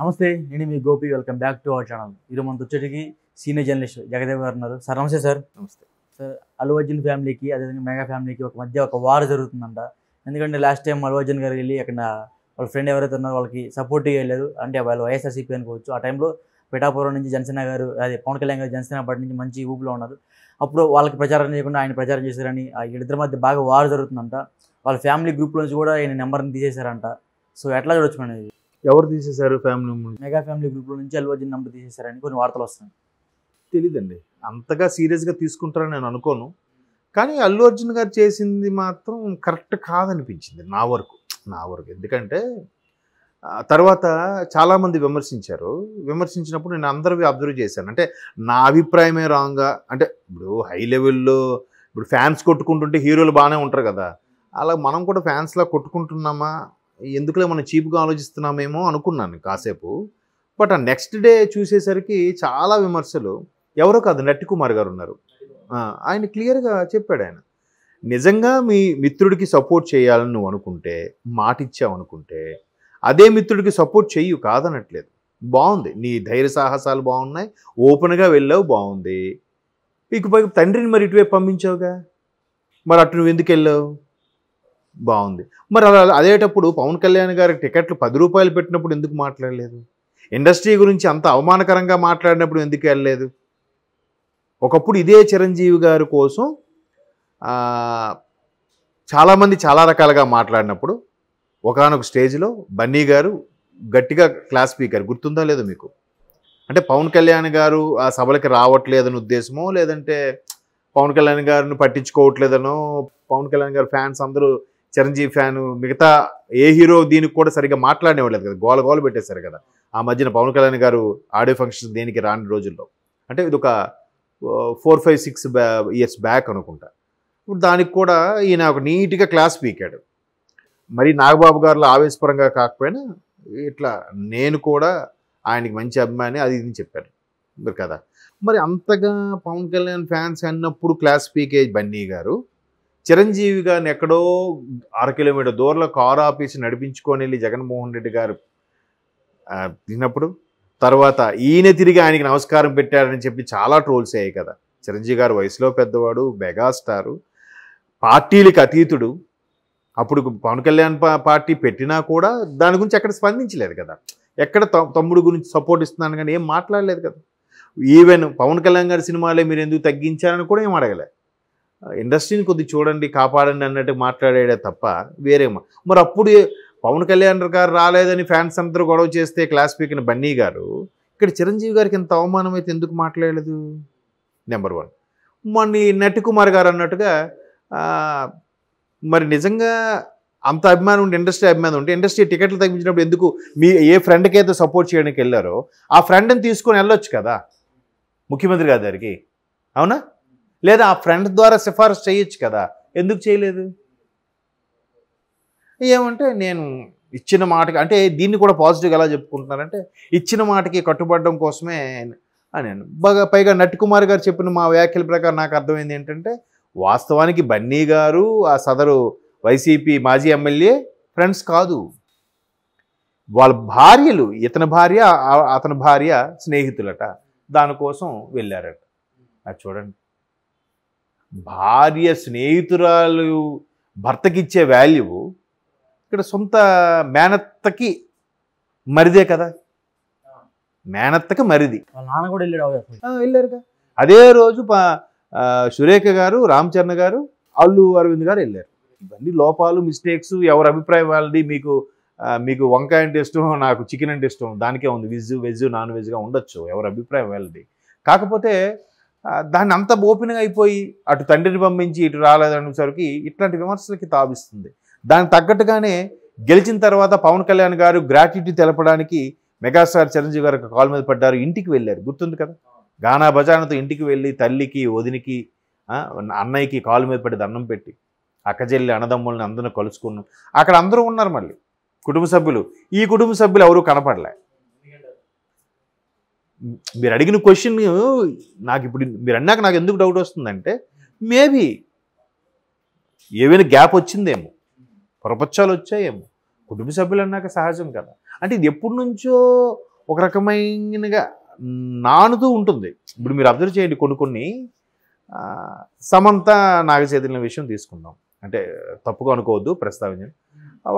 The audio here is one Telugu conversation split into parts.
నమస్తే నేను మీ Gopi welcome back to our channel ఈరోజు మనకు వచ్చేటికి సీనియర్ జర్నలిస్ట్ జగదేవ్ గారు ఉన్నారు సార్ నమస్తే సార్ నమస్తే సార్ అల్లు అర్జున్ ఫ్యామిలీకి అదేవిధంగా మెగా ఫ్యామిలీకి ఒక మధ్య ఒక వార్ జరుగుతుందంట ఎందుకంటే లాస్ట్ టైం అల్లు అర్జున్ గారు వెళ్ళి అక్కడ వాళ్ళ ఫ్రెండ్ ఎవరైతే ఉన్నారో వాళ్ళకి సపోర్ట్ ఇవ్వలేదు అంటే వాళ్ళు వైఎస్ఆర్సీపీ అనుకోవచ్చు ఆ టైంలో పిఠాపురం నుంచి జనసేన గారు అదే పవన్ కళ్యాణ్ గారు జనసేన పార్టీ నుంచి మంచి ఊపులో ఉన్నారు అప్పుడు వాళ్ళకి ప్రచారం చేయకుండా ఆయన ప్రచారం చేశారని వీళ్ళిద్దరి మధ్య బాగా వార్ జరుగుతుందంట వాళ్ళ ఫ్యామిలీ గ్రూప్లో నుంచి కూడా ఆయన నెంబర్ని తీసేశారంట సో ఎట్లా చూడొచ్చు అనేది ఎవరు తీసేశారు ఫ్యామిలీ మెగా ఫ్యామిలీ గ్రూప్ నుంచి అల్లు అర్జున్ నంబర్ తీసేశారని కొన్ని వార్తలు వస్తాయి తెలియదండి అంతగా సీరియస్గా తీసుకుంటారని నేను అనుకోను కానీ అల్లు అర్జున్ గారు చేసింది మాత్రం కరెక్ట్ కాదనిపించింది నా వరకు నా వరకు ఎందుకంటే తర్వాత చాలామంది విమర్శించారు విమర్శించినప్పుడు నేను అందరివి అబ్జర్వ్ చేశాను అంటే నా అభిప్రాయమే రాంగా అంటే ఇప్పుడు హై లెవెల్లో ఇప్పుడు ఫ్యాన్స్ కొట్టుకుంటుంటే హీరోలు బాగానే ఉంటారు కదా అలా మనం కూడా ఫ్యాన్స్లా కొట్టుకుంటున్నామా ఎందుకులే మనం చీప్గా ఆలోచిస్తున్నామేమో అనుకున్నాను కాసేపు బట్ ఆ నెక్స్ట్ డే చూసేసరికి చాలా విమర్శలు ఎవరో కాదు కుమార్ గారు ఉన్నారు ఆయన క్లియర్గా చెప్పాడు ఆయన నిజంగా మీ మిత్రుడికి సపోర్ట్ చేయాలని నువ్వు అనుకుంటే మాటిచ్చావు అనుకుంటే అదే మిత్రుడికి సపోర్ట్ చెయ్యు కాదనట్లేదు బాగుంది నీ ధైర్య సాహసాలు బాగున్నాయి ఓపెన్గా వెళ్ళావు బాగుంది ఇకపై తండ్రిని మరి ఇటువైపు పంపించావుగా మరి అటు నువ్వు ఎందుకు వెళ్ళావు బాగుంది మరి అలా అదేటప్పుడు పవన్ కళ్యాణ్ గారి టికెట్లు పది రూపాయలు పెట్టినప్పుడు ఎందుకు మాట్లాడలేదు ఇండస్ట్రీ గురించి అంత అవమానకరంగా మాట్లాడినప్పుడు ఎందుకు వెళ్ళలేదు ఒకప్పుడు ఇదే చిరంజీవి గారి కోసం చాలామంది చాలా రకాలుగా మాట్లాడినప్పుడు ఒకనొక స్టేజ్లో బన్నీ గారు గట్టిగా క్లాస్ స్పీకర్ గుర్తుందా లేదు మీకు అంటే పవన్ కళ్యాణ్ గారు ఆ సభలకి రావట్లేదని ఉద్దేశమో లేదంటే పవన్ కళ్యాణ్ గారిని పట్టించుకోవట్లేదనో పవన్ కళ్యాణ్ గారు ఫ్యాన్స్ అందరూ చిరంజీవి ఫ్యాను మిగతా ఏ హీరో దీనికి కూడా సరిగ్గా మాట్లాడేవాళ్ళు కదా గోల గోల పెట్టేశారు కదా ఆ మధ్యన పవన్ కళ్యాణ్ గారు ఆడియో ఫంక్షన్ దేనికి రాని రోజుల్లో అంటే ఇది ఒక four five six years back అనుకుంటా ఇప్పుడు దానికి కూడా ఈయన ఒక నీట్గా క్లాస్ పీకాడు మరి నాగబాబు గారిలో ఆవేశపరంగా కాకపోయినా ఇట్లా నేను కూడా ఆయనకి మంచి అభిమాని అది ఇది చెప్పాను మీరు కదా మరి అంతగా పవన్ కళ్యాణ్ ఫ్యాన్స్ అన్నప్పుడు క్లాస్ పీకే బన్నీ గారు చిరంజీవి గారిని ఎక్కడో అర కిలోమీటర్ దూరంలో కారు ఆపేసి నడిపించుకొని వెళ్ళి జగన్మోహన్ రెడ్డి గారు తిన్నప్పుడు తర్వాత ఈయన తిరిగి ఆయనకి నమస్కారం పెట్టాడని చెప్పి చాలా ట్రోల్స్ అయ్యాయి కదా చిరంజీవి గారు వయసులో పెద్దవాడు మెగాస్టారు పార్టీలకు అతీతుడు అప్పుడు పవన్ కళ్యాణ్ పార్టీ పెట్టినా కూడా దాని గురించి ఎక్కడ స్పందించలేదు కదా ఎక్కడ తమ్ముడు గురించి సపోర్ట్ ఇస్తున్నాను కానీ ఏం మాట్లాడలేదు కదా ఈవెన్ పవన్ కళ్యాణ్ గారి సినిమాలే మీరు ఎందుకు తగ్గించారని కూడా ఏం అడగలేదు ఇండస్ట్రీని కొద్ది చూడండి కాపాడండి అన్నట్టు మాట్లాడాడే తప్ప వేరే మరి అప్పుడు పవన్ కళ్యాణ్ గారు రాలేదని ఫ్యాన్స్ అందరూ గొడవ చేస్తే క్లాస్ పీకిన బన్నీ గారు ఇక్కడ చిరంజీవి గారికి ఇంత అవమానం అయితే ఎందుకు మాట్లాడలేదు నెంబర్ వన్ మొన్న నటి కుమార్ గారు అన్నట్టుగా మరి నిజంగా అంత అభిమానం ఉంటే ఇండస్ట్రీ అభిమానం ఉంటే ఇండస్ట్రీ టికెట్లు తగ్గించినప్పుడు ఎందుకు మీ ఏ ఫ్రెండ్కి అయితే సపోర్ట్ చేయడానికి వెళ్ళారో ఆ ఫ్రెండ్ని తీసుకొని వెళ్ళొచ్చు కదా ముఖ్యమంత్రి గారి దగ్గరికి అవునా లేదా ఆ ఫ్రెండ్ ద్వారా సిఫారసు చేయొచ్చు కదా ఎందుకు చేయలేదు ఏమంటే నేను ఇచ్చిన మాటకి అంటే దీన్ని కూడా పాజిటివ్ ఎలా చెప్పుకుంటున్నారంటే ఇచ్చిన మాటకి కట్టుబడడం కోసమే అని బాగా పైగా నట్కుమార్ గారు చెప్పిన మా వ్యాఖ్యల ప్రకారం నాకు అర్థమైంది ఏంటంటే వాస్తవానికి బన్నీ గారు ఆ సదరు వైసీపీ మాజీ ఎమ్మెల్యే ఫ్రెండ్స్ కాదు వాళ్ళ భార్యలు ఇతని భార్య అతని భార్య స్నేహితులట దానికోసం వెళ్ళారట అది చూడండి భార్య స్నేహితురాలు భర్తకిచ్చే వాల్యూ ఇక్కడ సొంత మేనత్తకి మరిదే కదా మేనత్తకి మరిది నాన్న కూడా వెళ్ళాడు వెళ్ళారు అదే రోజు సురేఖ గారు చరణ్ గారు అల్లు అరవింద్ గారు వెళ్ళారు ఇవన్నీ లోపాలు మిస్టేక్స్ ఎవరు అభిప్రాయం వాళ్ళది మీకు మీకు వంకాయ అంటే ఇష్టం నాకు చికెన్ అంటే ఇష్టం దానికే ఉంది వెజ్ వెజ్ నాన్ వెజ్గా ఉండొచ్చు ఎవరు అభిప్రాయం వాళ్ళది కాకపోతే దాన్ని అంత ఓపెన్గా అయిపోయి అటు తండ్రిని పంపించి ఇటు రాలేదనేసరికి ఇట్లాంటి విమర్శలకి తావిస్తుంది దానికి తగ్గట్టుగానే గెలిచిన తర్వాత పవన్ కళ్యాణ్ గారు గ్రాట్యుటీ తెలపడానికి మెగాస్టార్ చిరంజీవి గారు కాల్ మీద పడ్డారు ఇంటికి వెళ్ళారు గుర్తుంది కదా గానా బజానతో ఇంటికి వెళ్ళి తల్లికి వదినికి అన్నయ్యకి కాలు మీద పడి దండం పెట్టి అక్కజెల్లి అన్నదమ్ముల్ని అందరూ కలుసుకున్నాం అక్కడ అందరూ ఉన్నారు మళ్ళీ కుటుంబ సభ్యులు ఈ కుటుంబ సభ్యులు ఎవరూ కనపడలే మీరు అడిగిన క్వశ్చన్ నాకు ఇప్పుడు మీరు అన్నాక నాకు ఎందుకు డౌట్ వస్తుందంటే మేబీ ఏవైనా గ్యాప్ వచ్చిందేమో ప్రపంచాలు వచ్చాయేమో కుటుంబ సభ్యులు అన్నాక సహజం కదా అంటే ఇది ఎప్పటి నుంచో ఒక రకమైనగా నానుతూ ఉంటుంది ఇప్పుడు మీరు అబ్జర్వ్ చేయండి కొన్ని కొన్ని సమంత నాగచైతన్య విషయం తీసుకుందాం అంటే తప్పుగా అనుకోవద్దు ప్రస్తావించండి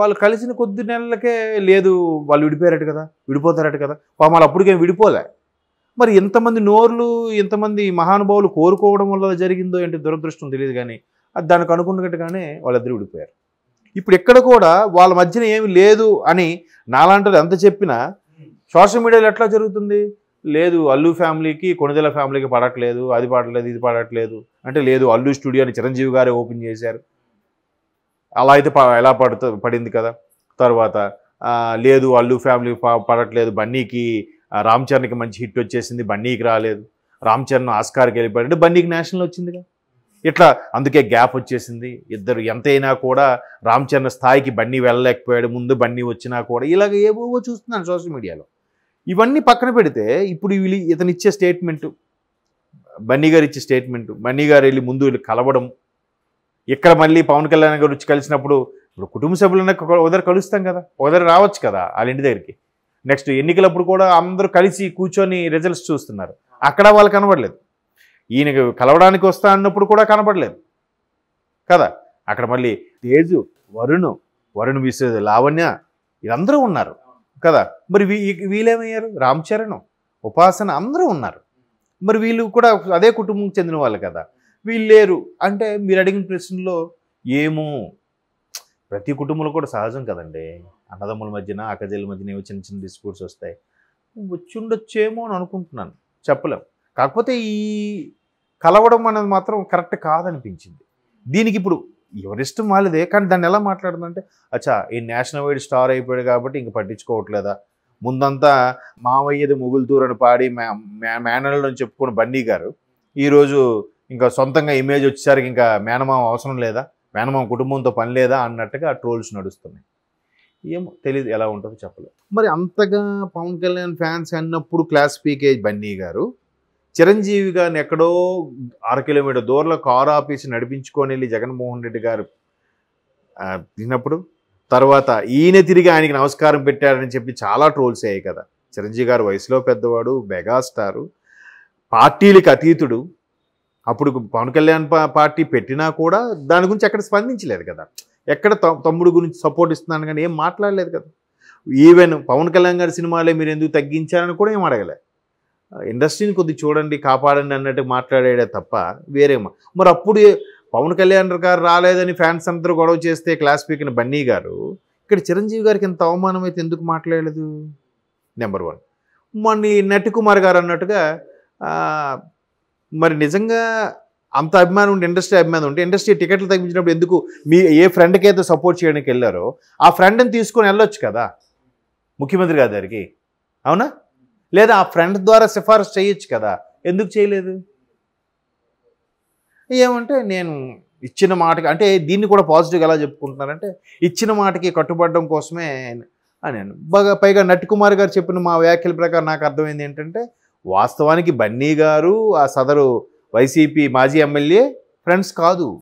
వాళ్ళు కలిసిన కొద్ది నెలలకే లేదు వాళ్ళు విడిపోయారట కదా విడిపోతారట కదా పాపం వాళ్ళు అప్పటికేం విడిపోలే మరి ఎంతమంది నోర్లు ఎంతమంది మహానుభావులు కోరుకోవడం వల్ల జరిగిందో ఏంటి దురదృష్టం తెలియదు కానీ అది దానికి అనుకున్నట్టుగానే వాళ్ళిద్దరు విడిపోయారు ఇప్పుడు ఎక్కడ కూడా వాళ్ళ మధ్యన ఏమి లేదు అని నాలాంటిది ఎంత చెప్పినా సోషల్ మీడియాలో ఎట్లా జరుగుతుంది లేదు అల్లు ఫ్యామిలీకి కొణిదెల ఫ్యామిలీకి పడట్లేదు అది పాడట్లేదు ఇది పాడట్లేదు అంటే లేదు అల్లు స్టూడియోని చిరంజీవి గారే ఓపెన్ చేశారు అలా అయితే ఎలా పడుతు పడింది కదా తర్వాత లేదు అల్లు ఫ్యామిలీ పడట్లేదు బన్నీకి రామ్ చరణ్కి మంచి హిట్ వచ్చేసింది బన్నీకి రాలేదు రామ్ చరణ్ ఆస్కార్కి వెళ్ళిపోయాడు బన్నీకి నేషనల్ వచ్చిందిగా ఇట్లా అందుకే గ్యాప్ వచ్చేసింది ఇద్దరు ఎంతైనా కూడా రామ్ చరణ్ స్థాయికి బన్నీ వెళ్ళలేకపోయాడు ముందు బన్నీ వచ్చినా కూడా ఇలాగ ఏవో చూస్తున్నాను సోషల్ మీడియాలో ఇవన్నీ పక్కన పెడితే ఇప్పుడు వీళ్ళు ఇతను ఇచ్చే స్టేట్మెంట్ బన్నీ గారు ఇచ్చే స్టేట్మెంట్ బన్నీ గారు వెళ్ళి ముందు వీళ్ళు కలవడం ఇక్కడ మళ్ళీ పవన్ కళ్యాణ్ గారు వచ్చి కలిసినప్పుడు ఇప్పుడు కుటుంబ సభ్యులన్నా ఒకదారు కలుస్తాం కదా ఒకదారు రావచ్చు కదా వాళ్ళ ఇంటి దగ్గరికి నెక్స్ట్ ఎన్నికలప్పుడు కూడా అందరూ కలిసి కూర్చొని రిజల్ట్స్ చూస్తున్నారు అక్కడ వాళ్ళు కనబడలేదు ఈయనకు కలవడానికి వస్తా అన్నప్పుడు కూడా కనబడలేదు కదా అక్కడ మళ్ళీ తేజు వరుణ్ వరుణ్ విశ్వ లావణ్య వీళ్ళందరూ ఉన్నారు కదా మరి వీళ్ళేమయ్యారు రామ్ చరణ్ ఉపాసన అందరూ ఉన్నారు మరి వీళ్ళు కూడా అదే కుటుంబం చెందిన వాళ్ళు కదా వీళ్ళు లేరు అంటే మీరు అడిగిన ప్రశ్నలో ఏమో ప్రతి కుటుంబంలో కూడా సహజం కదండి అన్నదమ్ముల మధ్యన అక్కజల్ల మధ్యన ఏవో చిన్న చిన్న డిస్ప్యూట్స్ వస్తాయి వచ్చిండొచ్చేమో అని అనుకుంటున్నాను చెప్పలేం కాకపోతే ఈ కలవడం అనేది మాత్రం కరెక్ట్ కాదనిపించింది దీనికి ఇప్పుడు ఎవరిష్టం వాళ్ళదే కానీ దాన్ని ఎలా మాట్లాడుతుందంటే అచ్చా ఈ నేషనల్ వైడ్ స్టార్ అయిపోయాడు కాబట్టి ఇంక పట్టించుకోవట్లేదా ముందంతా మావయ్యది ముగులుతూరు అని పాడి మేనల్ అని చెప్పుకున్న బండి గారు ఈరోజు ఇంకా సొంతంగా ఇమేజ్ వచ్చేసరికి ఇంకా మేనమామ అవసరం లేదా మేనమామ కుటుంబంతో పని లేదా అన్నట్టుగా ట్రోల్స్ నడుస్తున్నాయి ఏమో తెలియదు ఎలా ఉంటుందో చెప్పలేదు మరి అంతగా పవన్ కళ్యాణ్ ఫ్యాన్స్ అన్నప్పుడు క్లాస్ పీకే బన్నీ గారు చిరంజీవి గారిని ఎక్కడో అర కిలోమీటర్ దూరంలో కారు ఆపేసి నడిపించుకొని వెళ్ళి జగన్మోహన్ రెడ్డి గారు తిన్నప్పుడు తర్వాత ఈయన తిరిగి ఆయనకి నమస్కారం పెట్టారని చెప్పి చాలా ట్రోల్స్ అయ్యాయి కదా చిరంజీవి గారు వయసులో పెద్దవాడు మెగాస్టారు పార్టీలకు అతీతుడు అప్పుడు పవన్ కళ్యాణ్ పార్టీ పెట్టినా కూడా దాని గురించి ఎక్కడ స్పందించలేదు కదా ఎక్కడ తమ్ముడు గురించి సపోర్ట్ ఇస్తున్నాను కానీ ఏం మాట్లాడలేదు కదా ఈవెన్ పవన్ కళ్యాణ్ గారి సినిమాలే మీరు ఎందుకు తగ్గించారని కూడా ఏం అడగలే ఇండస్ట్రీని కొద్ది చూడండి కాపాడండి అన్నట్టు మాట్లాడాడే తప్ప వేరేమో మరి అప్పుడు పవన్ కళ్యాణ్ గారు రాలేదని ఫ్యాన్స్ అందరూ గొడవ చేస్తే క్లాస్ పీకిన బన్నీ గారు ఇక్కడ చిరంజీవి గారికి ఇంత అవమానం అయితే ఎందుకు మాట్లాడలేదు నెంబర్ వన్ మొన్న నటి కుమార్ గారు అన్నట్టుగా మరి నిజంగా అంత అభిమానం ఉంటే ఇండస్ట్రీ అభిమానం ఉంటే ఇండస్ట్రీ టికెట్లు తగ్గించినప్పుడు ఎందుకు మీ ఏ ఫ్రెండ్కి అయితే సపోర్ట్ చేయడానికి వెళ్ళారో ఆ ఫ్రెండ్ని తీసుకొని వెళ్ళొచ్చు కదా ముఖ్యమంత్రి గారి దగ్గరికి అవునా లేదా ఆ ఫ్రెండ్ ద్వారా సిఫారసు చేయొచ్చు కదా ఎందుకు చేయలేదు ఏమంటే నేను ఇచ్చిన మాటకి అంటే దీన్ని కూడా పాజిటివ్గా ఎలా చెప్పుకుంటున్నారంటే ఇచ్చిన మాటకి కట్టుబడడం కోసమే అని బాగా పైగా నట్కుమార్ గారు చెప్పిన మా వ్యాఖ్యల ప్రకారం నాకు అర్థమైంది ఏంటంటే వాస్తవానికి బన్నీ గారు ఆ సదరు వైసీపీ మాజీ ఎమ్మెల్యే ఫ్రెండ్స్ కాదు